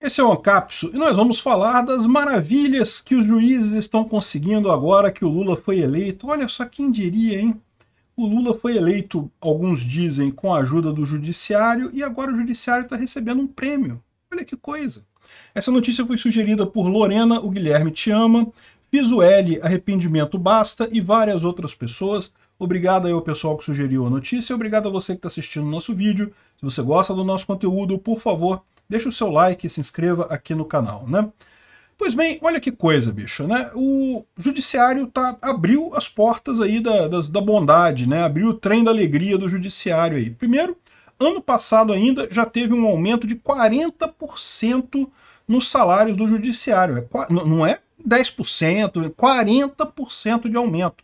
Esse é o Ancapso e nós vamos falar das maravilhas que os juízes estão conseguindo agora que o Lula foi eleito. Olha só quem diria, hein? O Lula foi eleito, alguns dizem, com a ajuda do Judiciário e agora o Judiciário está recebendo um prêmio. Olha que coisa! Essa notícia foi sugerida por Lorena, o Guilherme Te Ama, Fiz o L, Arrependimento Basta e várias outras pessoas. Obrigado aí ao pessoal que sugeriu a notícia, obrigado a você que está assistindo o nosso vídeo. Se você gosta do nosso conteúdo, por favor, deixa o seu like, se inscreva aqui no canal, né? Pois bem, olha que coisa, bicho, né? O judiciário tá, abriu as portas aí da, da, da bondade, né? Abriu o trem da alegria do judiciário aí. Primeiro, ano passado ainda já teve um aumento de 40% nos salários do judiciário. É, não é 10%, é 40% de aumento.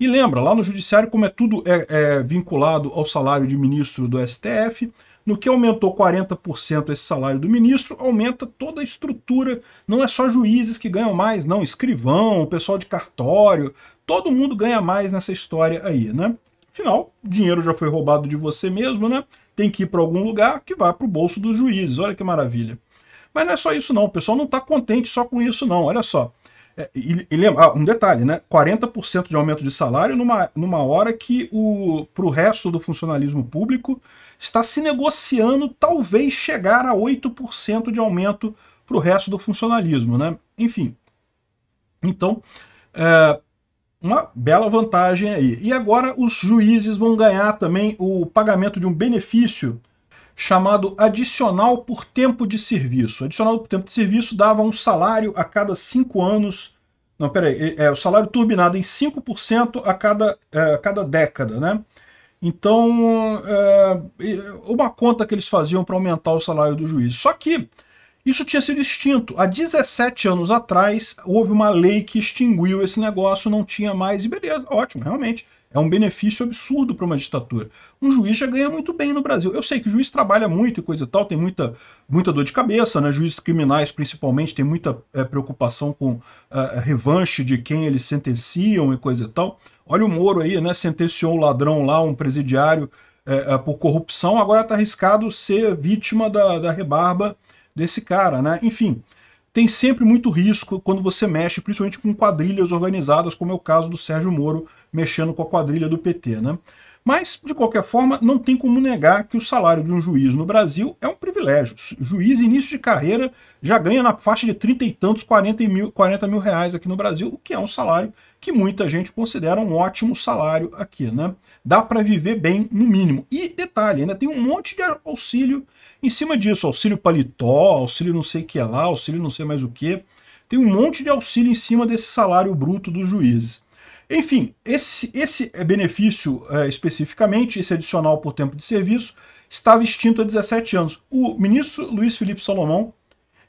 E lembra, lá no judiciário, como é tudo é, é vinculado ao salário de ministro do STF, no que aumentou 40% esse salário do ministro, aumenta toda a estrutura. Não é só juízes que ganham mais, não. Escrivão, pessoal de cartório, todo mundo ganha mais nessa história aí, né? Afinal, dinheiro já foi roubado de você mesmo, né? Tem que ir para algum lugar que vá para o bolso dos juízes. Olha que maravilha. Mas não é só isso não, o pessoal não está contente só com isso não, olha só. É, e, e lembra, ah, um detalhe, né? 40% de aumento de salário numa, numa hora que para o resto do funcionalismo público está se negociando talvez chegar a 8% de aumento para o resto do funcionalismo, né? Enfim. Então, é, uma bela vantagem aí. E agora os juízes vão ganhar também o pagamento de um benefício chamado adicional por tempo de serviço. Adicional por tempo de serviço dava um salário a cada cinco anos. Não, peraí, é, é o salário turbinado em 5% a cada, é, a cada década, né? Então, é, uma conta que eles faziam para aumentar o salário do juiz. Só que isso tinha sido extinto. Há 17 anos atrás, houve uma lei que extinguiu esse negócio, não tinha mais, e beleza, ótimo, realmente é um benefício absurdo para uma ditadura. Um juiz já ganha muito bem no Brasil. Eu sei que o juiz trabalha muito e coisa e tal, tem muita, muita dor de cabeça, né? Juízes criminais, principalmente, tem muita é, preocupação com é, revanche de quem eles sentenciam e coisa e tal. Olha o Moro aí, né? Sentenciou um ladrão lá, um presidiário é, por corrupção, agora está arriscado ser vítima da, da rebarba desse cara, né? Enfim tem sempre muito risco quando você mexe, principalmente com quadrilhas organizadas, como é o caso do Sérgio Moro mexendo com a quadrilha do PT. Né? Mas, de qualquer forma, não tem como negar que o salário de um juiz no Brasil é um privilégio. juiz, início de carreira, já ganha na faixa de trinta e tantos, 40 mil, 40 mil reais aqui no Brasil, o que é um salário que muita gente considera um ótimo salário aqui, né? Dá para viver bem, no mínimo. E, detalhe, ainda tem um monte de auxílio em cima disso. Auxílio paletó, auxílio não sei o que lá, auxílio não sei mais o que. Tem um monte de auxílio em cima desse salário bruto dos juízes. Enfim, esse, esse é benefício é, especificamente, esse adicional por tempo de serviço, estava extinto há 17 anos. O ministro Luiz Felipe Salomão,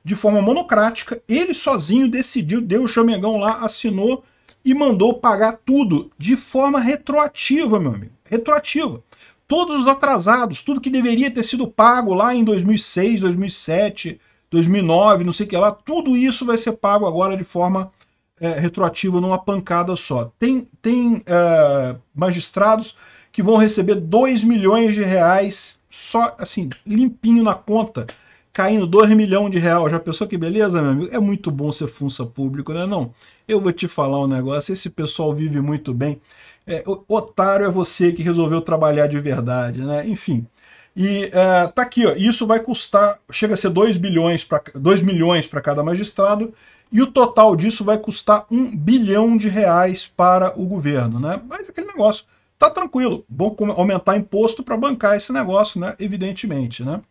de forma monocrática, ele sozinho decidiu, deu o chamegão lá, assinou e mandou pagar tudo de forma retroativa, meu amigo. Retroativa. Todos os atrasados, tudo que deveria ter sido pago lá em 2006, 2007, 2009, não sei o que lá, tudo isso vai ser pago agora de forma é, retroativa numa pancada só. Tem, tem é, magistrados que vão receber 2 milhões de reais só, assim, limpinho na conta, caindo 2 milhões de reais. Já pensou que beleza, meu amigo? É muito bom ser função público, né? Não, eu vou te falar um negócio, esse pessoal vive muito bem. É, otário é você que resolveu trabalhar de verdade, né? Enfim, e uh, tá aqui, ó, isso vai custar, chega a ser 2, bilhões para 2 milhões para cada magistrado, e o total disso vai custar 1 bilhão de reais para o governo. Né? Mas aquele negócio, tá tranquilo, bom aumentar imposto para bancar esse negócio, né? evidentemente. Né?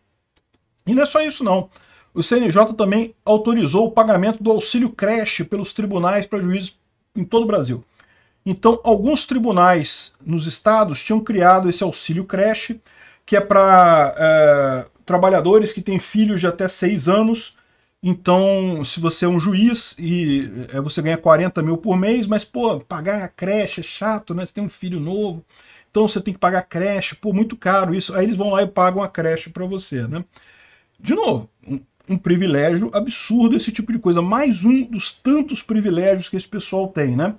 E não é só isso não. O CNJ também autorizou o pagamento do auxílio creche pelos tribunais para juízes em todo o Brasil. Então, alguns tribunais nos estados tinham criado esse auxílio creche, que é para é, trabalhadores que têm filhos de até 6 anos. Então, se você é um juiz e é, você ganha 40 mil por mês, mas, pô, pagar a creche é chato, né? Você tem um filho novo, então você tem que pagar a creche, pô, muito caro isso. Aí eles vão lá e pagam a creche para você, né? De novo, um, um privilégio absurdo esse tipo de coisa. Mais um dos tantos privilégios que esse pessoal tem, né?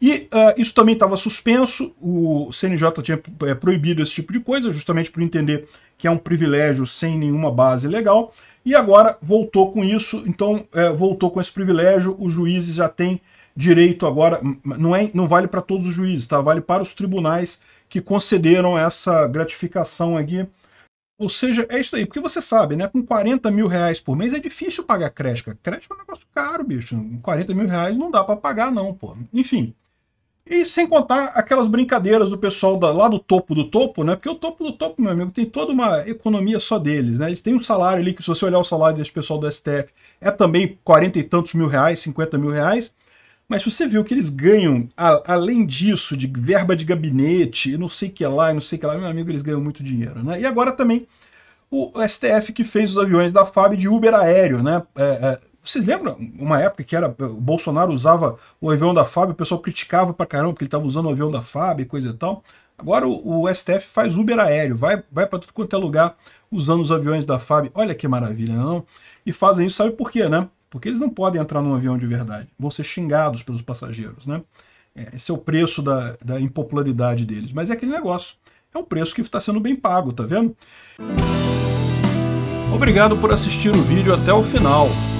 E uh, isso também estava suspenso, o CNJ tinha é, proibido esse tipo de coisa, justamente por entender que é um privilégio sem nenhuma base legal, e agora voltou com isso, então é, voltou com esse privilégio, os juízes já têm direito agora, não, é, não vale para todos os juízes, tá? vale para os tribunais que concederam essa gratificação aqui. Ou seja, é isso aí, porque você sabe, né? Com 40 mil reais por mês é difícil pagar crédito. Crédito é um negócio caro, bicho. 40 mil reais não dá para pagar, não, pô. Enfim. E sem contar aquelas brincadeiras do pessoal da, lá do topo do topo, né? Porque o topo do topo, meu amigo, tem toda uma economia só deles, né? Eles têm um salário ali que, se você olhar o salário desse pessoal do STF, é também 40 e tantos mil reais, 50 mil reais. Mas se você viu que eles ganham, a, além disso, de verba de gabinete, não sei o que lá, não sei o que lá, meu amigo, eles ganham muito dinheiro, né? E agora também o STF que fez os aviões da FAB de Uber aéreo, né? É, é, vocês lembram uma época que era o Bolsonaro usava o avião da FAB, o pessoal criticava pra caramba porque ele estava usando o avião da FAB e coisa e tal. Agora o, o, STF faz Uber aéreo, vai, vai para tudo quanto é lugar usando os aviões da FAB. Olha que maravilha, não? E fazem isso, sabe por quê, né? Porque eles não podem entrar num avião de verdade. Vão ser xingados pelos passageiros, né? É, esse é o preço da, da impopularidade deles. Mas é aquele negócio. É um preço que está sendo bem pago, tá vendo? Obrigado por assistir o vídeo até o final.